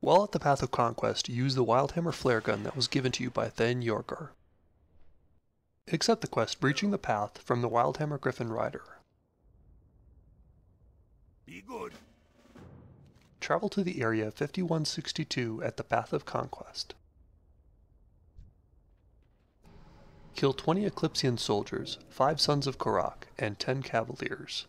While at the Path of Conquest, use the Wildhammer flare gun that was given to you by Then Yorker. Accept the quest Breaching the Path from the Wildhammer Griffin Rider. Be good. Travel to the area 5162 at the Path of Conquest. Kill 20 Eclipsian soldiers, 5 Sons of Karak, and 10 Cavaliers.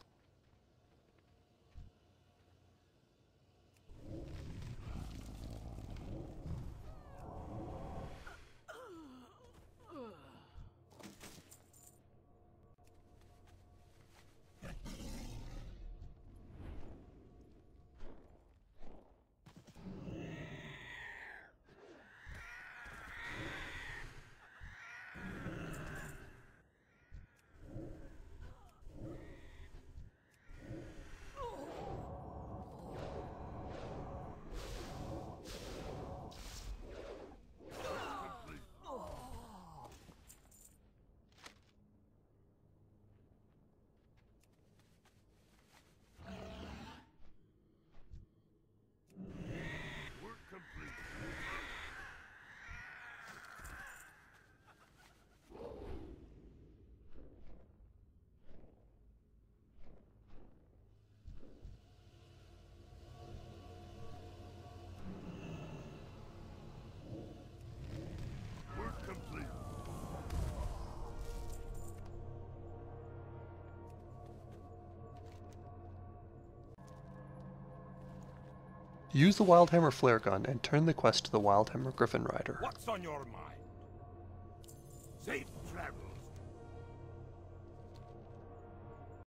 Use the Wildhammer flare gun and turn the quest to the Wildhammer Griffin Rider. What's on your mind? Safe travel.